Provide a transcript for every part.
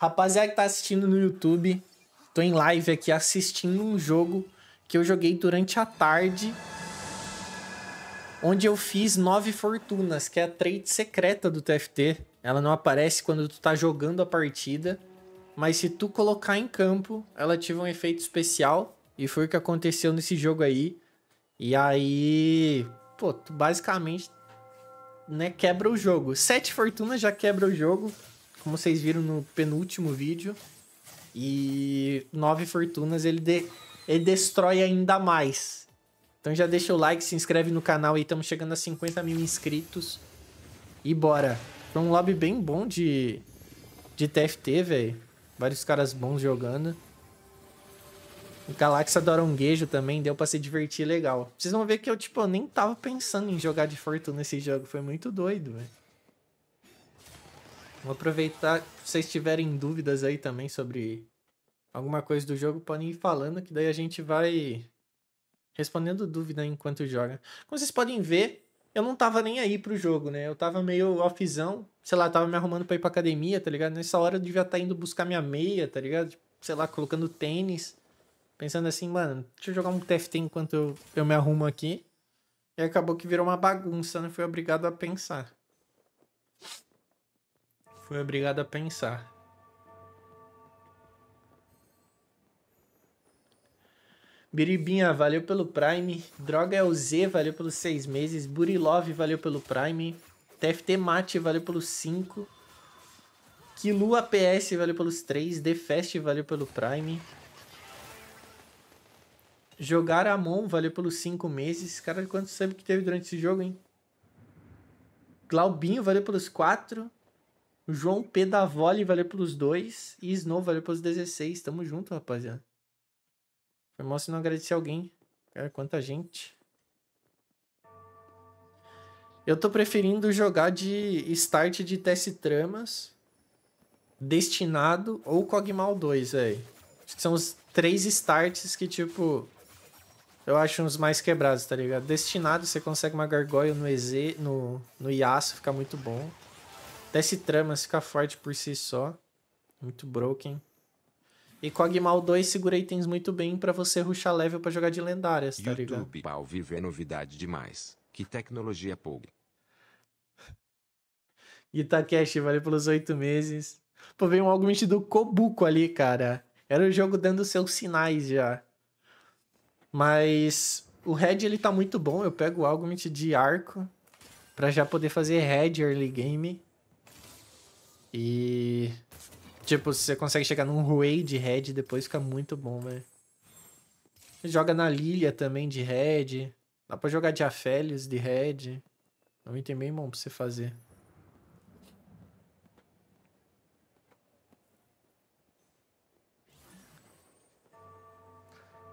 Rapaziada que tá assistindo no YouTube, tô em live aqui assistindo um jogo que eu joguei durante a tarde, onde eu fiz nove fortunas, que é a trade secreta do TFT. Ela não aparece quando tu tá jogando a partida, mas se tu colocar em campo, ela tive um efeito especial, e foi o que aconteceu nesse jogo aí. E aí, pô, tu basicamente né, quebra o jogo. Sete fortunas já quebra o jogo como vocês viram no penúltimo vídeo. E nove fortunas ele, de, ele destrói ainda mais. Então já deixa o like, se inscreve no canal aí. Estamos chegando a 50 mil inscritos. E bora. Foi um lobby bem bom de, de TFT, velho. Vários caras bons jogando. O um Doronguejo também deu pra se divertir legal. Vocês vão ver que eu, tipo, eu nem tava pensando em jogar de fortuna nesse jogo. Foi muito doido, velho. Vou aproveitar, se vocês tiverem dúvidas aí também sobre alguma coisa do jogo, podem ir falando, que daí a gente vai respondendo dúvida enquanto joga. Como vocês podem ver, eu não tava nem aí pro jogo, né? Eu tava meio offzão, sei lá, tava me arrumando pra ir pra academia, tá ligado? Nessa hora eu devia estar tá indo buscar minha meia, tá ligado? Tipo, sei lá, colocando tênis. Pensando assim, mano, deixa eu jogar um TFT enquanto eu, eu me arrumo aqui. E acabou que virou uma bagunça, né? Fui obrigado a pensar foi obrigado a pensar. Biribinha, valeu pelo Prime. Droga é o Z, valeu pelos seis meses. Burilove, valeu pelo Prime. TFT Mate, valeu pelos cinco. Kilua PS, valeu pelos três. Defest, valeu pelo Prime. Jogar Amon, valeu pelos cinco meses. Cara, quanto tempo que teve durante esse jogo, hein? Glaubinho, valeu pelos quatro. João P. Davoli valeu pelos dois. E Snow valeu pelos 16. Tamo junto, rapaziada. Foi mal se não agradecer alguém. Cara, quanta gente. Eu tô preferindo jogar de start de Tess tramas. Destinado ou Cogmal 2, velho. Acho que são os três starts que, tipo, eu acho uns mais quebrados, tá ligado? Destinado, você consegue uma gargoyle no EZ, no, no Yasuo, fica muito bom. Teste trama fica forte por si só. Muito broken. E Cogmal 2 segura itens muito bem para você ruxar level para jogar de lendárias, tá YouTube, ligado? YouTube ao vivo é novidade demais. Que tecnologia pouco. Itakeshi, valeu pelos oito meses. Pô, veio um augment do Kobuko ali, cara. Era o jogo dando seus sinais já. Mas o Red ele tá muito bom. Eu pego o augment de arco para já poder fazer Red early game. E. Tipo, se você consegue chegar num Ruei de head, depois fica muito bom, velho. Joga na Lilia também de head. Dá pra jogar de Afélios de head. Também tem bem bom pra você fazer.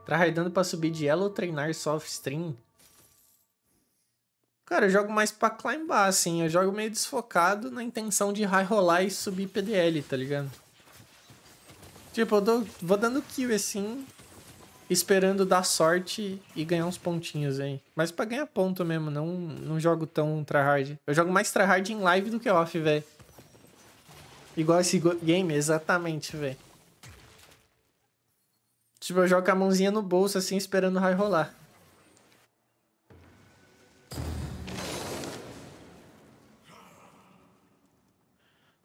Tá raidando pra subir de elo ou treinar soft stream? Cara, eu jogo mais pra climbar, assim. Eu jogo meio desfocado na intenção de high rolar e subir PDL, tá ligado? Tipo, eu dou, vou dando kill, assim, esperando dar sorte e ganhar uns pontinhos aí. Mas pra ganhar ponto mesmo, não, não jogo tão tryhard. Eu jogo mais tryhard em live do que off, velho. Igual esse game, exatamente, velho. Tipo, eu jogo com a mãozinha no bolso, assim, esperando high rollar rolar.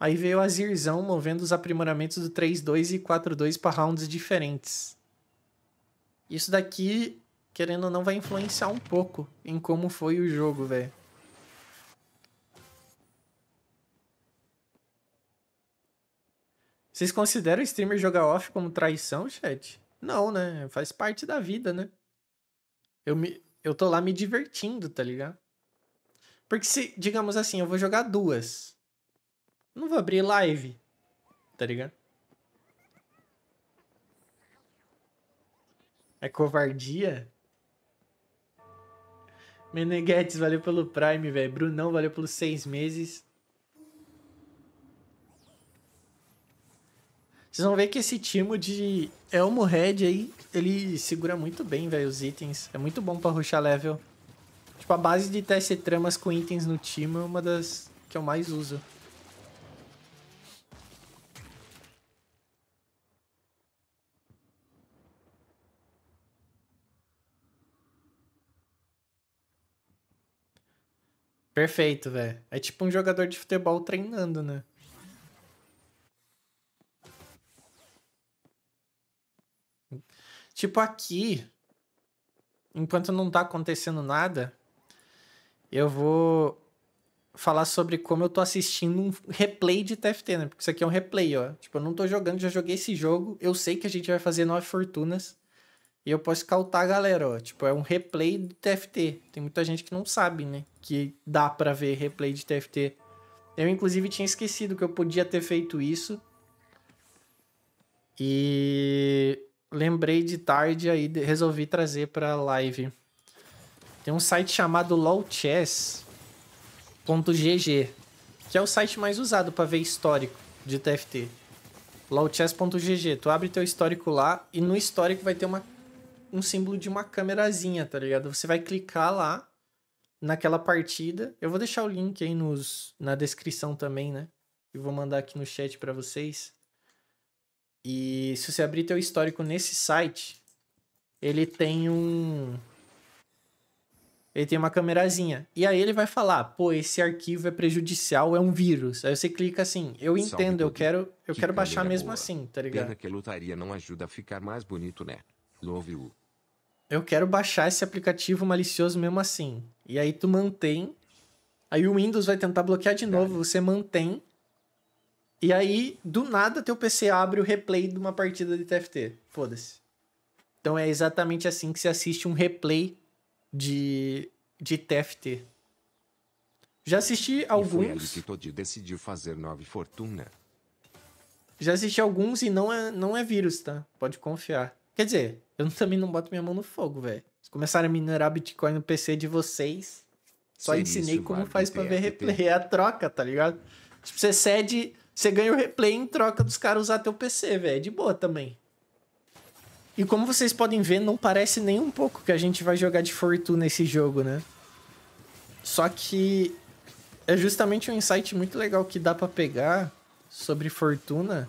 Aí veio o Azirzão movendo os aprimoramentos do 3-2 e 4-2 para rounds diferentes. Isso daqui, querendo ou não, vai influenciar um pouco em como foi o jogo, velho. Vocês consideram o streamer jogar off como traição, chat? Não, né? Faz parte da vida, né? Eu, me, eu tô lá me divertindo, tá ligado? Porque se, digamos assim, eu vou jogar duas. Não vou abrir live. Tá ligado? É covardia? Meneguetes, valeu pelo Prime, velho. Brunão, valeu pelos seis meses. Vocês vão ver que esse timo de Elmo Red aí, ele segura muito bem, velho, os itens. É muito bom pra roxar level. Tipo, a base de TS tramas com itens no timo é uma das que eu mais uso. Perfeito, velho. É tipo um jogador de futebol treinando, né? Tipo aqui, enquanto não tá acontecendo nada, eu vou falar sobre como eu tô assistindo um replay de TFT, né? Porque isso aqui é um replay, ó. Tipo, eu não tô jogando, já joguei esse jogo. Eu sei que a gente vai fazer nove fortunas. E eu posso cautar a galera, ó. Tipo, é um replay do TFT. Tem muita gente que não sabe, né? Que dá para ver replay de TFT. Eu, inclusive, tinha esquecido que eu podia ter feito isso. E lembrei de tarde aí, resolvi trazer pra live. Tem um site chamado lolchess.gg, que é o site mais usado para ver histórico de TFT. lolchess.gg. Tu abre teu histórico lá e no histórico vai ter uma um símbolo de uma câmerazinha, tá ligado? Você vai clicar lá naquela partida. Eu vou deixar o link aí nos, na descrição também, né? E vou mandar aqui no chat para vocês. E se você abrir teu histórico nesse site, ele tem um ele tem uma câmerazinha. E aí ele vai falar: "Pô, esse arquivo é prejudicial, é um vírus". Aí você clica assim: "Eu entendo, eu quero, eu que quero baixar mesmo boa. assim", tá ligado? Pena que lutaria não ajuda a ficar mais bonito, né? Love you eu quero baixar esse aplicativo malicioso mesmo assim. E aí tu mantém, aí o Windows vai tentar bloquear de novo, você mantém, e aí do nada teu PC abre o replay de uma partida de TFT. Foda-se. Então é exatamente assim que se assiste um replay de, de TFT. Já assisti alguns. foi que Todd decidiu fazer nove fortuna. Já assisti alguns e não é, não é vírus, tá? Pode confiar. Quer dizer, eu também não boto minha mão no fogo, velho. Se começaram a minerar Bitcoin no PC de vocês. Só ensinei isso, como faz para ver replay. É a troca, tá ligado? Tipo, você cede, você ganha o replay em troca dos caras usar teu PC, velho. É de boa também. E como vocês podem ver, não parece nem um pouco que a gente vai jogar de Fortuna nesse jogo, né? Só que é justamente um insight muito legal que dá para pegar sobre Fortuna.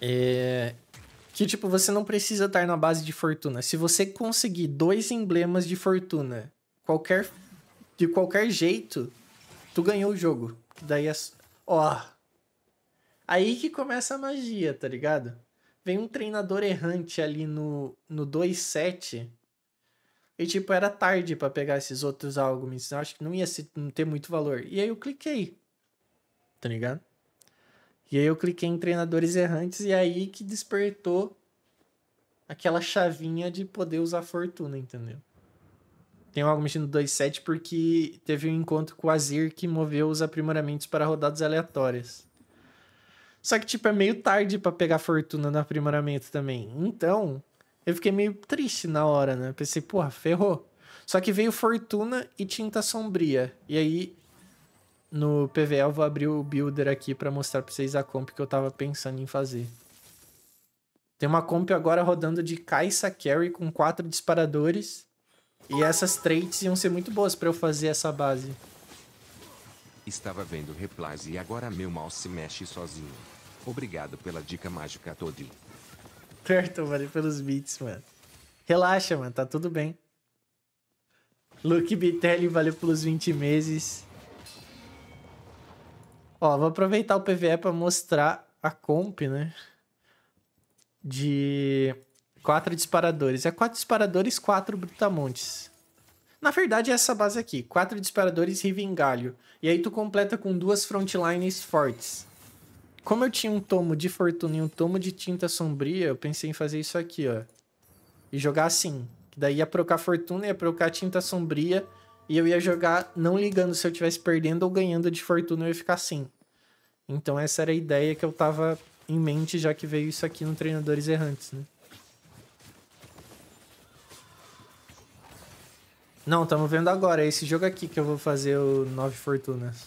É, que, tipo, você não precisa estar na base de fortuna. Se você conseguir dois emblemas de fortuna, qualquer. De qualquer jeito, tu ganhou o jogo. Daí é. Ó. Aí que começa a magia, tá ligado? Vem um treinador errante ali no, no 2-7. E, tipo, era tarde para pegar esses outros álbuns. Eu então acho que não ia ser, não ter muito valor. E aí eu cliquei. Tá ligado? E aí eu cliquei em treinadores errantes e aí que despertou aquela chavinha de poder usar fortuna, entendeu? Tem algo mexendo no 2.7 porque teve um encontro com o Azir que moveu os aprimoramentos para rodadas aleatórias. Só que, tipo, é meio tarde para pegar fortuna no aprimoramento também. Então, eu fiquei meio triste na hora, né? Pensei, porra, ferrou. Só que veio fortuna e tinta sombria. E aí no PVL, vou abrir o Builder aqui para mostrar para vocês a comp que eu estava pensando em fazer. Tem uma comp agora rodando de Kaisa Carry com quatro disparadores. E essas traits iam ser muito boas para eu fazer essa base. Estava vendo replies e agora meu mouse se mexe sozinho. Obrigado pela dica mágica, Toddy. Certo, valeu pelos beats, mano. Relaxa, mano, tá tudo bem. Luke Bitelli, valeu pelos 20 meses. Ó, vou aproveitar o PVE para mostrar a comp, né? De quatro disparadores. É quatro disparadores, quatro brutamontes. Na verdade, é essa base aqui. Quatro disparadores e E aí tu completa com duas frontlines fortes. Como eu tinha um tomo de fortuna e um tomo de tinta sombria, eu pensei em fazer isso aqui, ó. E jogar assim. Que daí ia procar fortuna, ia procar tinta sombria e eu ia jogar não ligando se eu tivesse perdendo ou ganhando de fortuna, eu ia ficar assim. Então essa era a ideia que eu tava em mente, já que veio isso aqui no Treinadores Errantes, né? Não, estamos vendo agora. É esse jogo aqui que eu vou fazer o Nove Fortunas.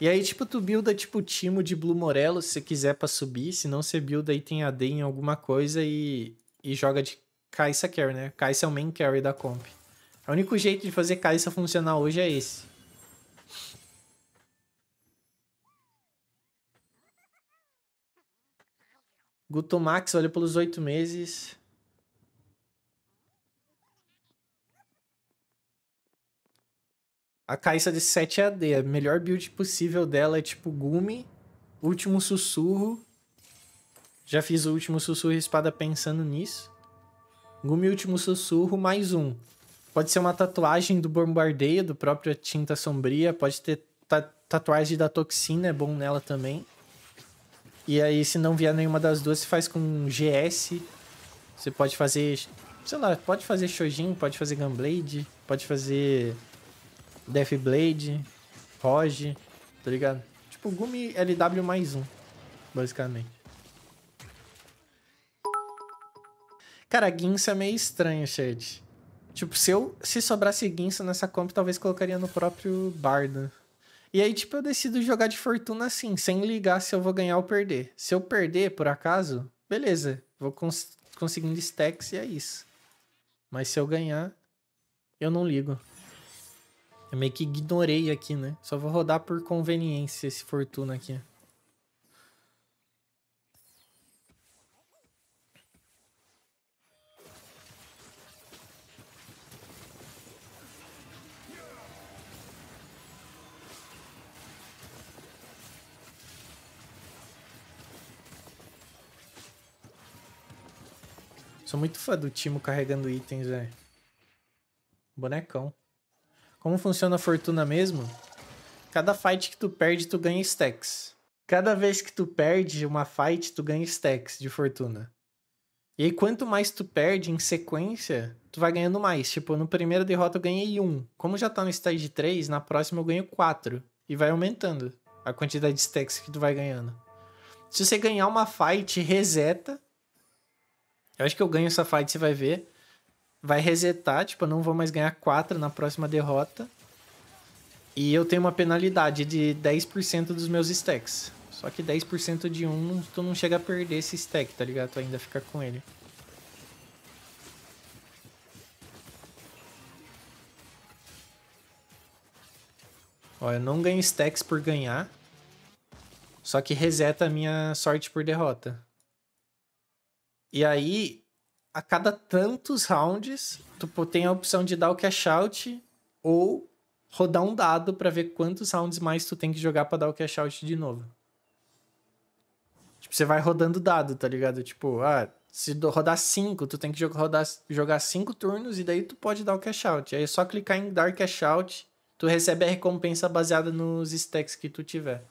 E aí, tipo, tu builda, tipo, Timo de Blue Morello, se você quiser pra subir. Se não, você builda tem AD em alguma coisa e, e joga de Kaisa Carry, né? Kaisa é o main carry da comp. O único jeito de fazer Calista funcionar hoje é esse. Gutomax olha pelos oito meses. A Caissa de 7 AD, a melhor build possível dela é tipo Gumi, Último Sussurro. Já fiz o Último Sussurro e Espada pensando nisso. Gumi, Último Sussurro, mais um. Pode ser uma tatuagem do bombardeio, do próprio tinta sombria, pode ter tatuagem da toxina, é bom nela também. E aí, se não vier nenhuma das duas, você faz com GS. Você pode fazer, sei lá, pode fazer Shojin, pode fazer Gunblade, pode fazer Deathblade, Roge, tá ligado? Tipo, Gumi LW mais um, basicamente. Cara, a é meio estranho, chat. Tipo, se eu se sobrasse guinso nessa comp, talvez colocaria no próprio Barda. Né? E aí, tipo, eu decido jogar de fortuna assim, sem ligar se eu vou ganhar ou perder. Se eu perder, por acaso, beleza. Vou cons conseguindo stacks e é isso. Mas se eu ganhar, eu não ligo. Eu meio que ignorei aqui, né? Só vou rodar por conveniência esse fortuna aqui. Sou muito fã do Timo carregando itens, velho. Bonecão. Como funciona a fortuna mesmo? Cada fight que tu perde, tu ganha stacks. Cada vez que tu perde uma fight, tu ganha stacks de fortuna. E aí, quanto mais tu perde em sequência, tu vai ganhando mais. Tipo, no primeira derrota eu ganhei 1. Um. Como já tá no stage 3, na próxima eu ganho 4. E vai aumentando a quantidade de stacks que tu vai ganhando. Se você ganhar uma fight, reseta eu acho que eu ganho essa fight, você vai ver. Vai resetar, tipo, eu não vou mais ganhar 4 na próxima derrota. E eu tenho uma penalidade de 10% dos meus stacks. Só que 10% de um, tu não chega a perder esse stack, tá ligado? Tu ainda fica com ele. Ó, eu não ganho stacks por ganhar. Só que reseta a minha sorte por derrota. E aí, a cada tantos rounds, tu tem a opção de dar o cash out ou rodar um dado para ver quantos rounds mais tu tem que jogar para dar o cash out de novo. Tipo, você vai rodando dado, tá ligado? Tipo, ah, se rodar 5, tu tem que rodar, jogar 5 turnos e daí tu pode dar o cash out. Aí é só clicar em dar cash out, tu recebe a recompensa baseada nos stacks que tu tiver.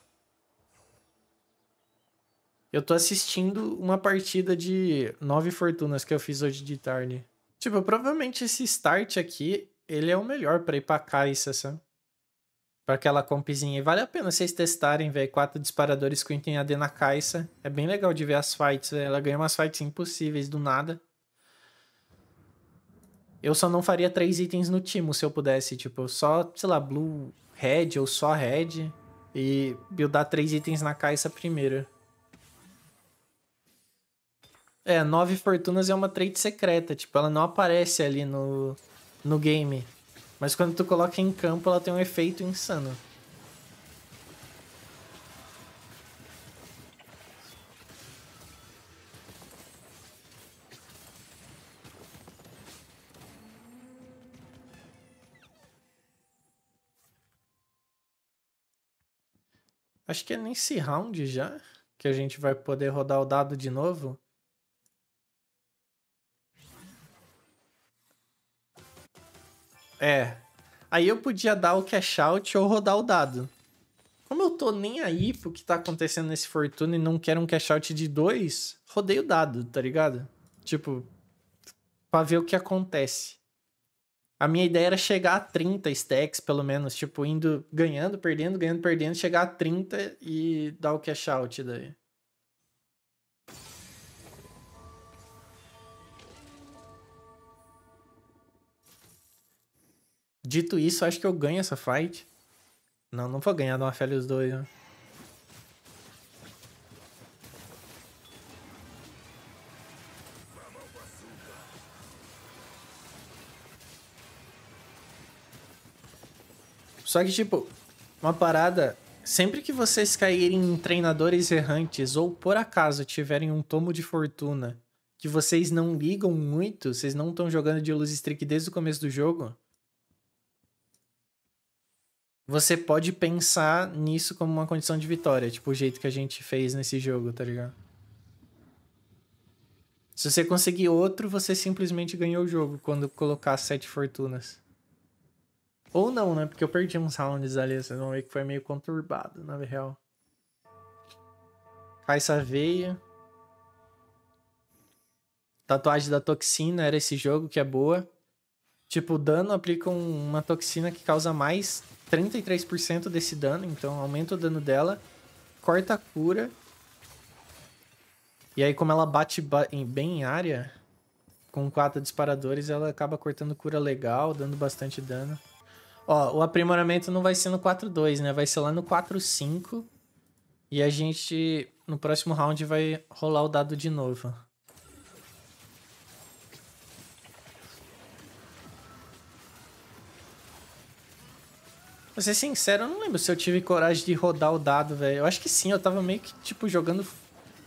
Eu tô assistindo uma partida de nove fortunas que eu fiz hoje de tarde. Tipo, provavelmente esse start aqui, ele é o melhor para ir pra caixa, sabe? Pra aquela compzinha. E vale a pena vocês testarem, velho. Quatro disparadores com item AD na caixa. É bem legal de ver as fights, véio. Ela ganha umas fights impossíveis do nada. Eu só não faria três itens no time se eu pudesse. Tipo, só, sei lá, blue, red ou só red. E buildar três itens na caixa primeiro. É, Nove Fortunas é uma trade secreta, tipo, ela não aparece ali no, no game. Mas quando tu coloca em campo, ela tem um efeito insano. Acho que é nesse round já que a gente vai poder rodar o dado de novo. É. Aí eu podia dar o cash out ou rodar o dado. Como eu tô nem aí pro que tá acontecendo nesse Fortuna e não quero um cash out de dois, rodei o dado, tá ligado? Tipo, pra ver o que acontece. A minha ideia era chegar a 30 stacks, pelo menos, tipo, indo ganhando, perdendo, ganhando, perdendo, chegar a 30 e dar o cash out daí. Dito isso, acho que eu ganho essa fight. Não, não vou ganhar de uma félio os dois, né? Só que, tipo, uma parada. Sempre que vocês caírem em treinadores errantes ou por acaso tiverem um tomo de fortuna que vocês não ligam muito, vocês não estão jogando de luz streak desde o começo do jogo, você pode pensar nisso como uma condição de vitória, tipo o jeito que a gente fez nesse jogo, tá ligado? Se você conseguir outro, você simplesmente ganhou o jogo quando colocar sete fortunas. Ou não, né? Porque eu perdi uns rounds ali, vocês vão ver que foi meio conturbado, na real. Cai essa veia. Tatuagem da toxina era esse jogo que é boa. Tipo, o dano aplica uma toxina que causa mais 33% desse dano, então aumenta o dano dela, corta a cura. E aí, como ela bate bem em área, com quatro disparadores, ela acaba cortando cura legal, dando bastante dano. Ó, o aprimoramento não vai ser no 4-2, né? Vai ser lá no 4-5. E a gente, no próximo round, vai rolar o dado de novo. Pra ser sincero, eu não lembro se eu tive coragem de rodar o dado, velho. Eu acho que sim, eu tava meio que, tipo, jogando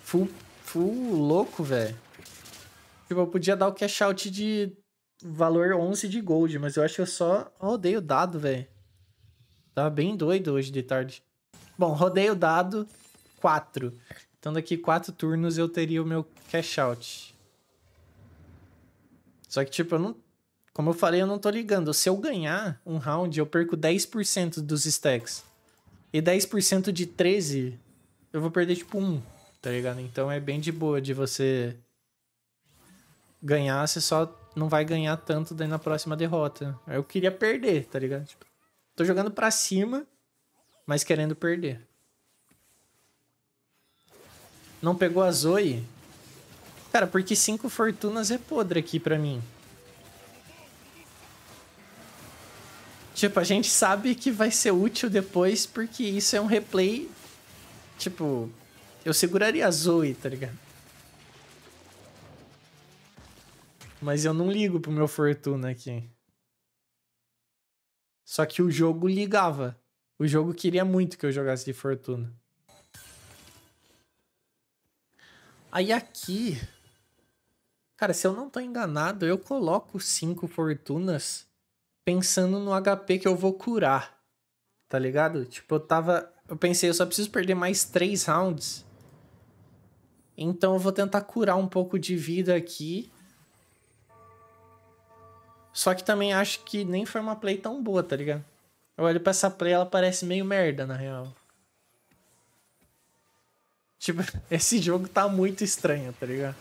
full, full louco, velho. Tipo, eu podia dar o cash out de valor 11 de gold, mas eu acho que eu só rodei o dado, velho. Tava bem doido hoje de tarde. Bom, rodei o dado 4. Então daqui 4 turnos eu teria o meu cash out. Só que, tipo, eu não como eu falei, eu não tô ligando. Se eu ganhar um round, eu perco 10% dos stacks. E 10% de 13, eu vou perder tipo 1, tá ligado? Então é bem de boa de você ganhar, você só não vai ganhar tanto daí na próxima derrota. Eu queria perder, tá ligado? Tipo, tô jogando pra cima, mas querendo perder. Não pegou a Zoe? Cara, porque cinco fortunas é podre aqui pra mim. Tipo, a gente sabe que vai ser útil depois, porque isso é um replay. Tipo, eu seguraria a Zoe, tá ligado? Mas eu não ligo pro meu Fortuna aqui. Só que o jogo ligava. O jogo queria muito que eu jogasse de Fortuna. Aí aqui... Cara, se eu não tô enganado, eu coloco cinco Fortunas pensando no HP que eu vou curar. Tá ligado? Tipo, eu tava. Eu pensei, eu só preciso perder mais três rounds. Então eu vou tentar curar um pouco de vida aqui. Só que também acho que nem foi uma play tão boa, tá ligado? Eu olho pra essa play, ela parece meio merda, na real. Tipo, esse jogo tá muito estranho, tá ligado?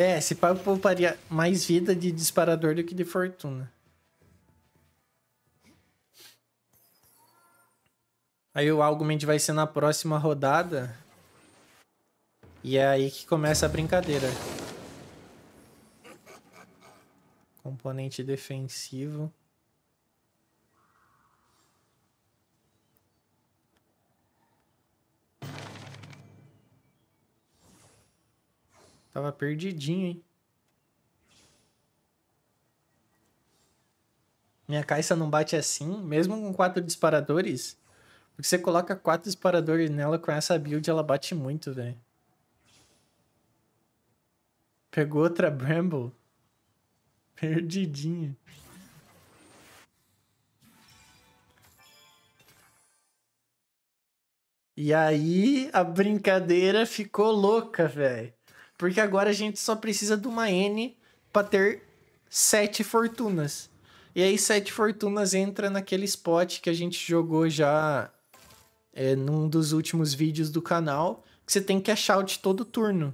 É, esse pau pouparia mais vida de disparador do que de fortuna. Aí o argumento vai ser na próxima rodada. E é aí que começa a brincadeira. Componente defensivo. Tava perdidinho, hein? Minha caixa não bate assim, mesmo com quatro disparadores. Porque você coloca quatro disparadores nela com essa build, ela bate muito, velho. Pegou outra Bramble. Perdidinha. E aí a brincadeira ficou louca, velho. Porque agora a gente só precisa de uma N para ter sete fortunas. E aí sete fortunas entra naquele spot que a gente jogou já é, num dos últimos vídeos do canal, que você tem que achar de todo turno.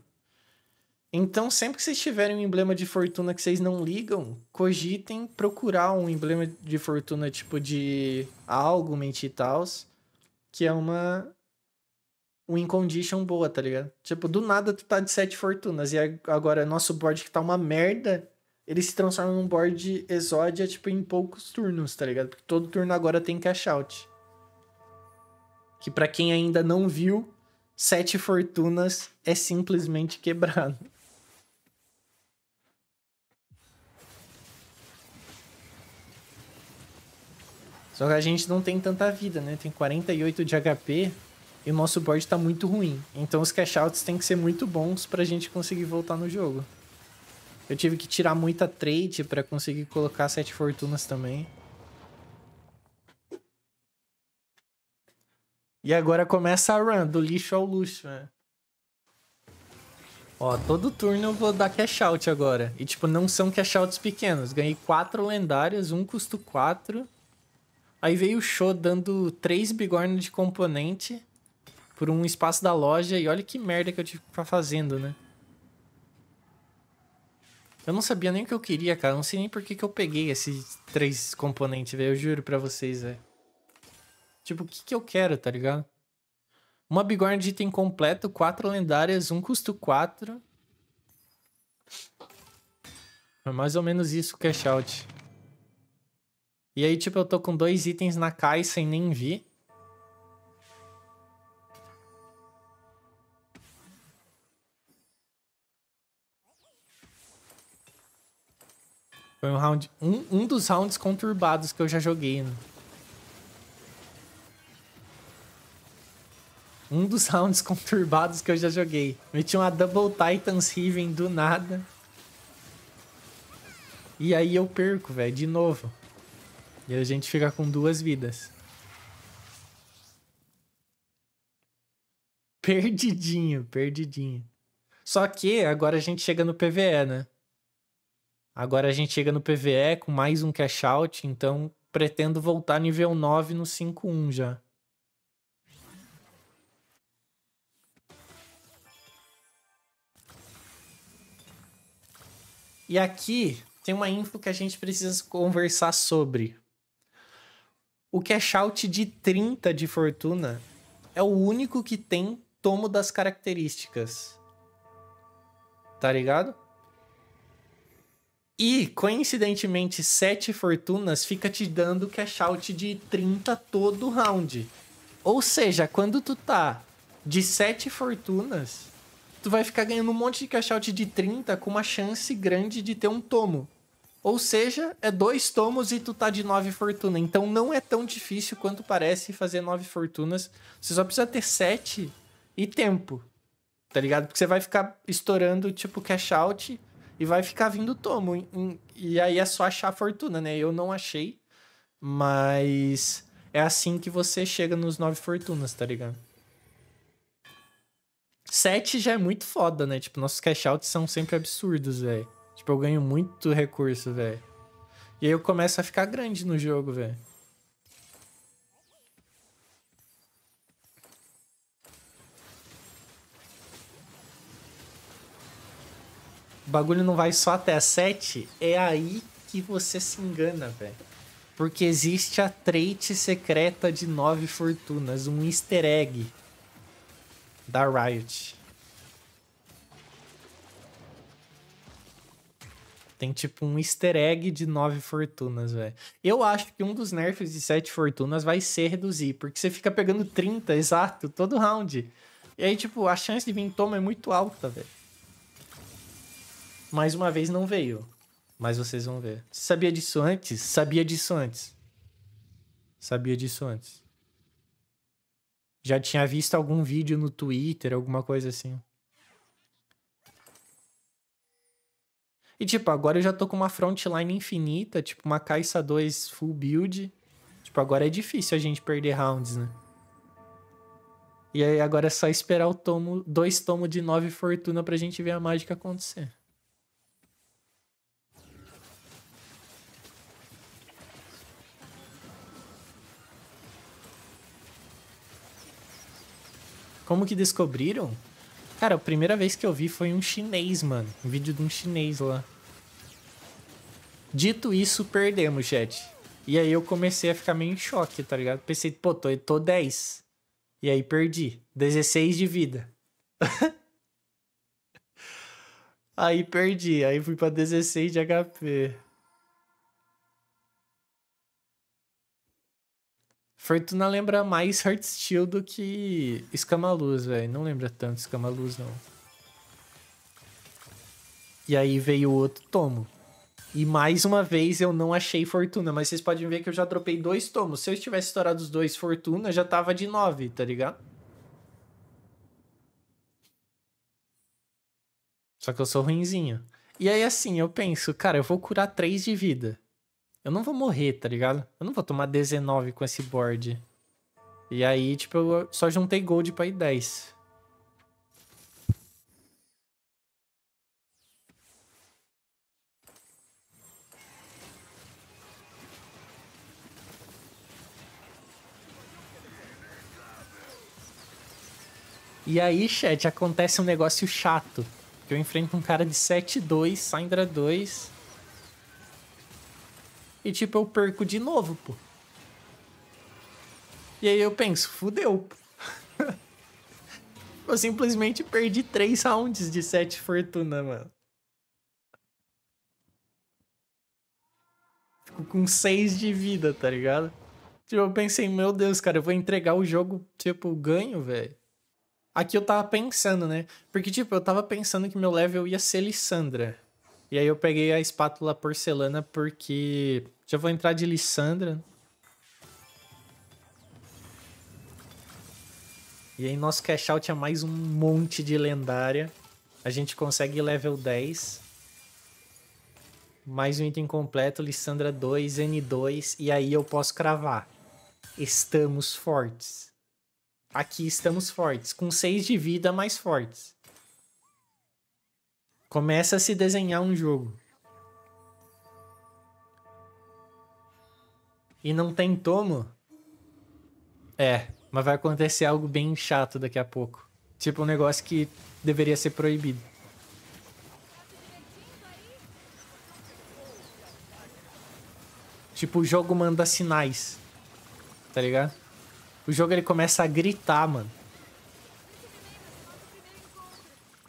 Então, sempre que vocês tiverem um emblema de fortuna que vocês não ligam, cogitem procurar um emblema de fortuna tipo de algo e tal, que é uma win condition boa, tá ligado? Tipo, do nada tu tá de sete fortunas. E agora nosso board que tá uma merda, ele se transforma num board exódia, tipo, em poucos turnos, tá ligado? Porque todo turno agora tem cash out. Que para quem ainda não viu, sete fortunas é simplesmente quebrado. Só que a gente não tem tanta vida, né? Tem 48 de HP e o nosso board está muito ruim. Então os cash outs têm que ser muito bons para a gente conseguir voltar no jogo. Eu tive que tirar muita trade para conseguir colocar sete fortunas também. E agora começa a run, do lixo ao luxo, né? Ó, todo turno eu vou dar cash out agora. E, tipo, não são cash outs pequenos. Ganhei quatro lendárias, um custo quatro. Aí veio o show dando três bigornos de componente por um espaço da loja e olha que merda que eu tive que ficar fazendo, né? Eu não sabia nem o que eu queria, cara. Não sei nem por que, que eu peguei esses três componentes, velho. Eu juro pra vocês, velho. Tipo, o que, que eu quero, tá ligado? Uma bigorna de item completo, quatro lendárias, um custo quatro. É mais ou menos isso o cash out. E aí, tipo, eu tô com dois itens na caixa e nem vi. Foi um round. Um, um dos rounds conturbados que eu já joguei. Né? Um dos rounds conturbados que eu já joguei. Meti uma Double Titans Riven do nada. E aí eu perco, velho, de novo. E a gente fica com duas vidas. Perdidinho, perdidinho. Só que agora a gente chega no PVE, né? Agora a gente chega no PVE com mais um cash out, então pretendo voltar nível 9 no 5-1 já. E aqui tem uma info que a gente precisa conversar sobre. O cash out de 30 de fortuna é o único que tem tomo das características. Tá ligado? E, coincidentemente, 7 fortunas fica te dando cash out de 30 todo round. Ou seja, quando tu tá de 7 fortunas, tu vai ficar ganhando um monte de cash out de 30 com uma chance grande de ter um tomo. Ou seja, é dois tomos e tu tá de 9 fortunas. Então não é tão difícil quanto parece fazer 9 fortunas. Você só precisa ter 7 e tempo. Tá ligado? Porque você vai ficar estourando, tipo, cash out e vai ficar vindo tomo. e aí é só achar a fortuna, né? Eu não achei, mas é assim que você chega nos nove fortunas, tá ligado? Sete já é muito foda, né? Tipo, nossos cash outs são sempre absurdos, velho. Tipo, eu ganho muito recurso, velho. E aí eu começo a ficar grande no jogo, velho. bagulho não vai só até as 7, é aí que você se engana, velho. Porque existe a trait secreta de nove fortunas, um easter egg da Riot. Tem tipo um easter egg de nove fortunas, velho. Eu acho que um dos nerfs de sete fortunas vai ser reduzir, porque você fica pegando 30, exato, todo round. E aí, tipo, a chance de vir em toma é muito alta, velho. Mais uma vez não veio. Mas vocês vão ver. Sabia disso antes? Sabia disso antes. Sabia disso antes. Já tinha visto algum vídeo no Twitter, alguma coisa assim. E, tipo, agora eu já tô com uma frontline infinita, tipo, uma Caixa 2 full build. Tipo, agora é difícil a gente perder rounds, né? E aí agora é só esperar o tomo, dois tomos de nove fortuna pra gente ver a mágica acontecer. Como que descobriram? Cara, a primeira vez que eu vi foi um chinês, mano. Um vídeo de um chinês lá. Dito isso, perdemos, chat. E aí eu comecei a ficar meio em choque, tá ligado? Pensei, pô, tô, tô 10. E aí perdi. 16 de vida. aí perdi. Aí fui pra 16 de HP. Fortuna lembra mais Heart Steel do que Escamaluz, velho. Não lembra tanto Escamaluz, não. E aí veio o outro tomo. E mais uma vez eu não achei Fortuna, mas vocês podem ver que eu já dropei dois tomos. Se eu tivesse estourado os dois Fortuna, já tava de nove, tá ligado? Só que eu sou ruinzinho. E aí assim, eu penso, cara, eu vou curar três de vida eu não vou morrer, tá ligado? Eu não vou tomar 19 com esse board. E aí, tipo, eu só juntei gold pra ir 10. E aí, chat, acontece um negócio chato. Que eu enfrento um cara de 7-2, Syndra 2. E tipo, eu perco de novo, pô. E aí eu penso, fudeu. eu simplesmente perdi três rounds de sete fortuna, mano. Fico com seis de vida, tá ligado? Tipo, eu pensei, meu Deus, cara, eu vou entregar o jogo, tipo, ganho, velho. Aqui eu tava pensando, né? Porque, tipo, eu tava pensando que meu level ia ser Lissandra. E aí eu peguei a espátula porcelana porque já vou entrar de Lissandra. E aí nosso cash out é mais um monte de lendária. A gente consegue level 10. Mais um item completo, Lissandra 2, N2. E aí eu posso cravar. Estamos fortes. Aqui estamos fortes. Com 6 de vida, mais fortes. Começa a se desenhar um jogo. e não tem tomo. É, mas vai acontecer algo bem chato daqui a pouco. Tipo um negócio que deveria ser proibido. Tipo, o jogo manda sinais. Tá ligado? O jogo ele começa a gritar, mano.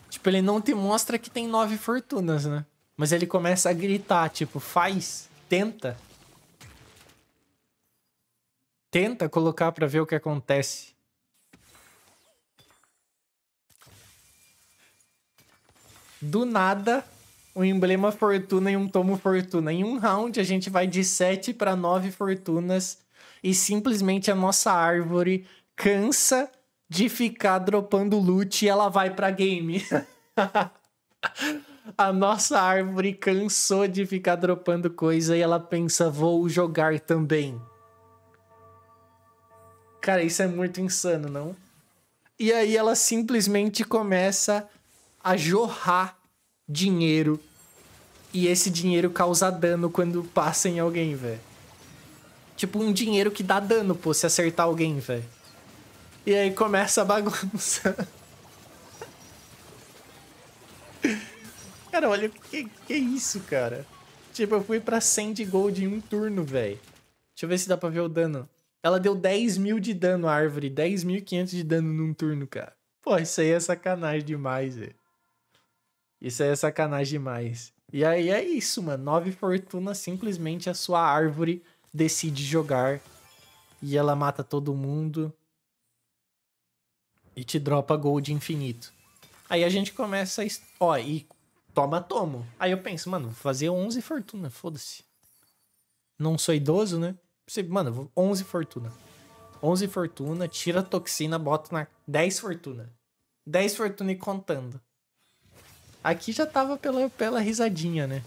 Tipo, ele não te mostra que tem nove fortunas, né? Mas ele começa a gritar, tipo, faz, tenta tenta colocar para ver o que acontece. Do nada, um emblema fortuna e um tomo fortuna. Em um round, a gente vai de 7 para 9 fortunas e simplesmente a nossa árvore cansa de ficar dropando loot e ela vai para game. a nossa árvore cansou de ficar dropando coisa e ela pensa, vou jogar também. Cara, isso é muito insano, não? E aí ela simplesmente começa a jorrar dinheiro. E esse dinheiro causa dano quando passa em alguém, velho. Tipo, um dinheiro que dá dano, pô, se acertar alguém, velho. E aí começa a bagunça. cara, olha, que, que é isso, cara? Tipo, eu fui pra 100 de gold em um turno, velho. Deixa eu ver se dá pra ver o dano. Ela deu 10 mil de dano à árvore, 10.500 de dano num turno, cara. Pô, isso aí é sacanagem demais, velho. Isso aí é sacanagem demais. E aí é isso, mano. Nove fortuna, simplesmente a sua árvore decide jogar. E ela mata todo mundo. E te dropa gold infinito. Aí a gente começa a... Ó, e toma tomo. Aí eu penso, mano, vou fazer 11 fortuna, foda-se. Não sou idoso, né? Você, mano, 11 fortuna. 11 fortuna, tira a toxina, bota na 10 fortuna. 10 fortuna e contando. Aqui já tava pela, pela risadinha, né?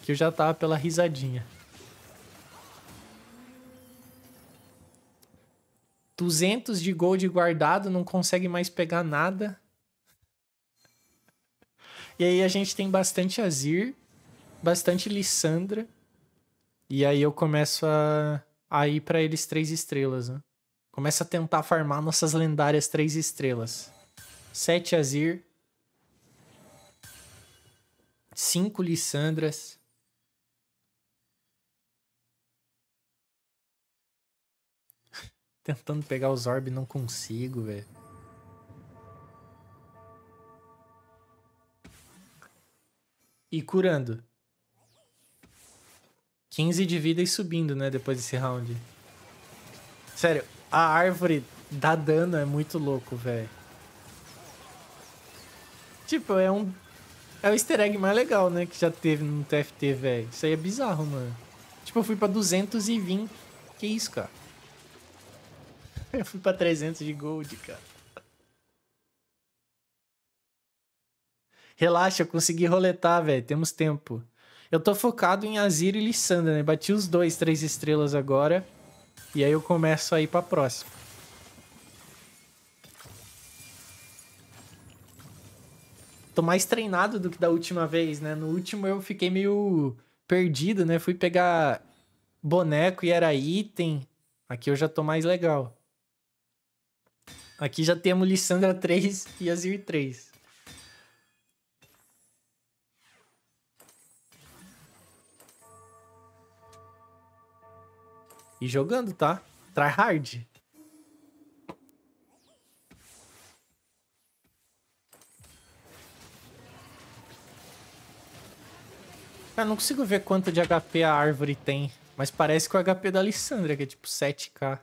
Aqui eu já tava pela risadinha. 200 de gold guardado, não consegue mais pegar nada. E aí a gente tem bastante Azir, bastante Lissandra. E aí eu começo a, a ir para eles três estrelas, né? Começa a tentar farmar nossas lendárias três estrelas. Sete Azir. Cinco Lissandras. Tentando pegar os orb não consigo, velho. E curando. 15 de vida e subindo, né? Depois desse round. Sério, a árvore dá dano, é muito louco, velho. Tipo, é um. É o easter egg mais legal, né? Que já teve no TFT, velho. Isso aí é bizarro, mano. Tipo, eu fui pra 220. Que isso, cara? Eu fui pra 300 de gold, cara. Relaxa, eu consegui roletar, velho. Temos tempo. Eu tô focado em Azir e Lissandra, né? Bati os dois, três estrelas agora. E aí eu começo a ir pra próxima. Tô mais treinado do que da última vez, né? No último eu fiquei meio perdido, né? Fui pegar boneco e era item. Aqui eu já tô mais legal. Aqui já temos Lissandra 3 e Azir 3. E jogando, tá? Try hard. Cara, ah, não consigo ver quanto de HP a árvore tem. Mas parece que o HP da Alessandra, que é tipo 7k.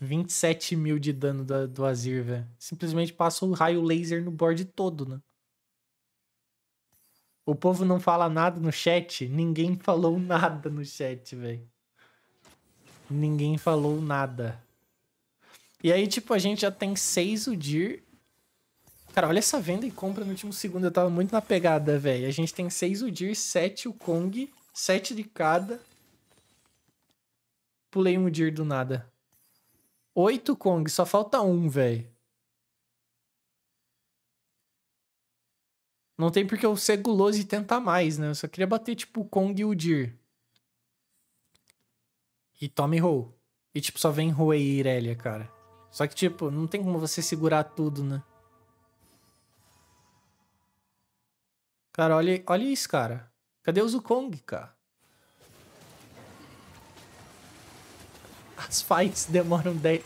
27 mil de dano do Azir, velho. Simplesmente passa o raio laser no board todo, né? O povo não fala nada no chat. Ninguém falou nada no chat, velho. Ninguém falou nada. E aí, tipo, a gente já tem seis o dir. Cara, olha essa venda e compra no último segundo. Eu tava muito na pegada, velho. A gente tem seis o dir, sete o Kong, sete de cada. Pulei um dir do nada. Oito Kong, só falta um, velho. Não tem porque eu ser guloso e tentar mais, né? Eu só queria bater, tipo, Kong e Udir. E Tommy Ho. E, tipo, só vem Ho e Irelia, cara. Só que, tipo, não tem como você segurar tudo, né? Cara, olha, olha isso, cara. Cadê o Zukong, cara? As fights demoram 10...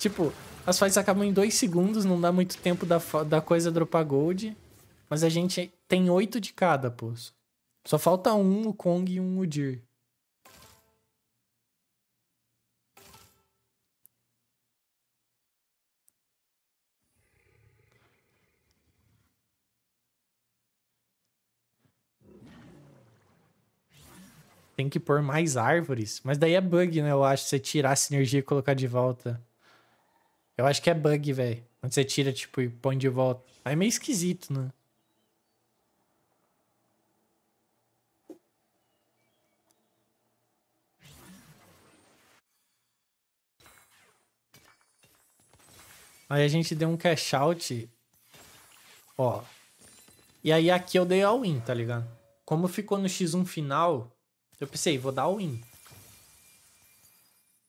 Tipo, as fights acabam em 2 segundos, não dá muito tempo da, da coisa dropar gold. Mas a gente tem oito de cada, poço. Só falta um o Kong e um Udir. Tem que pôr mais árvores. Mas daí é bug, né? Eu acho. Você tirar a sinergia e colocar de volta. Eu acho que é bug, velho. Quando você tira, tipo, e põe de volta. Aí é meio esquisito, né? Aí a gente deu um cash out. Ó. E aí aqui eu dei all in, tá ligado? Como ficou no X1 final, eu pensei, vou dar all in.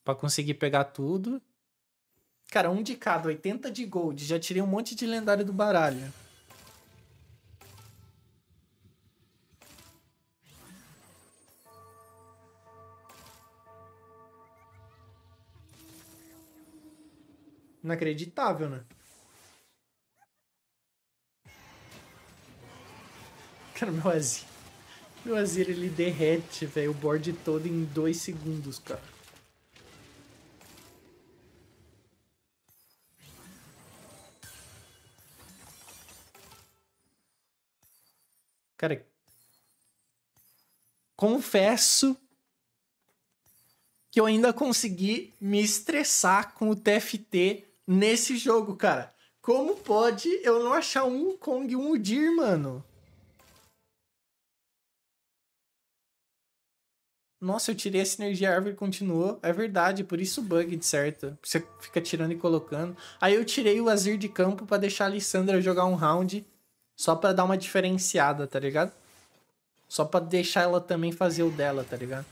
Pra conseguir pegar tudo. Cara, um de cada, 80 de gold. Já tirei um monte de lendário do baralho. Inacreditável, né? Cara, meu Azir. Meu Azir, ele derrete, velho, o board todo em dois segundos, cara. Cara, confesso que eu ainda consegui me estressar com o TFT nesse jogo, cara. Como pode eu não achar um Kong e um Udir, mano? Nossa, eu tirei essa energia, a árvore continuou. É verdade, por isso bug, de certo. Você fica tirando e colocando. Aí eu tirei o Azir de campo para deixar a Lissandra jogar um round. Só para dar uma diferenciada, tá ligado? Só para deixar ela também fazer o dela, tá ligado?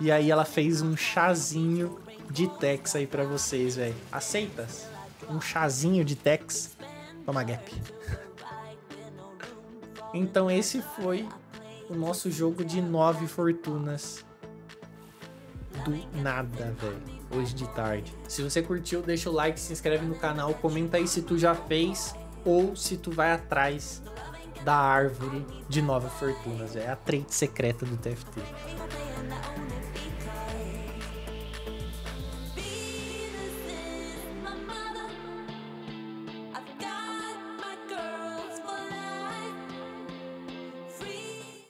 E aí ela fez um chazinho de Tex aí para vocês, velho. Aceitas? Um chazinho de Tex? Toma gap. então esse foi o nosso jogo de nove fortunas do nada, velho. Hoje de tarde. Se você curtiu, deixa o like, se inscreve no canal, comenta aí se tu já fez ou se tu vai atrás da árvore de nove fortunas. É a trade secreta do TFT.